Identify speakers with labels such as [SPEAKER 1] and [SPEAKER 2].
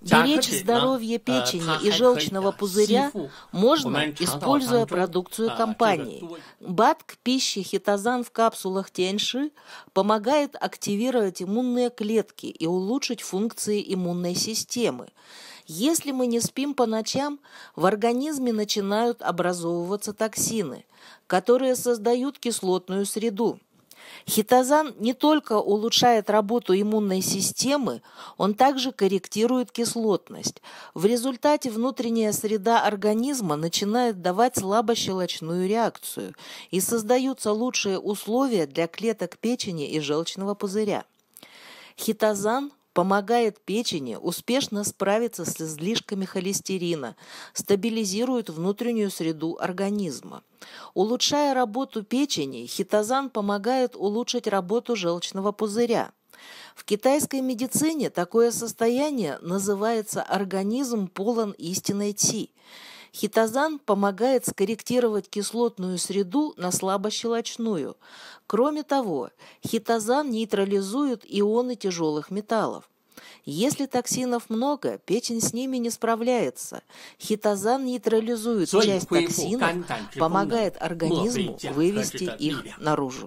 [SPEAKER 1] Беречь здоровье э, печени и желчного пузыря можно, используя продукцию а, компании. БАТК пищи хитозан в капсулах тяньши помогает активировать иммунные клетки и улучшить функции иммунной системы. Если мы не спим по ночам, в организме начинают образовываться токсины, которые создают кислотную среду – Хитозан не только улучшает работу иммунной системы, он также корректирует кислотность. В результате внутренняя среда организма начинает давать слабощелочную реакцию и создаются лучшие условия для клеток печени и желчного пузыря. Хитозан помогает печени успешно справиться с излишками холестерина, стабилизирует внутреннюю среду организма. Улучшая работу печени, хитозан помогает улучшить работу желчного пузыря. В китайской медицине такое состояние называется организм полон истинной ци – Хитозан помогает скорректировать кислотную среду на слабощелочную. Кроме того, хитозан нейтрализует ионы тяжелых металлов. Если токсинов много, печень с ними не справляется. Хитозан нейтрализует часть токсинов, помогает организму вывести их
[SPEAKER 2] наружу.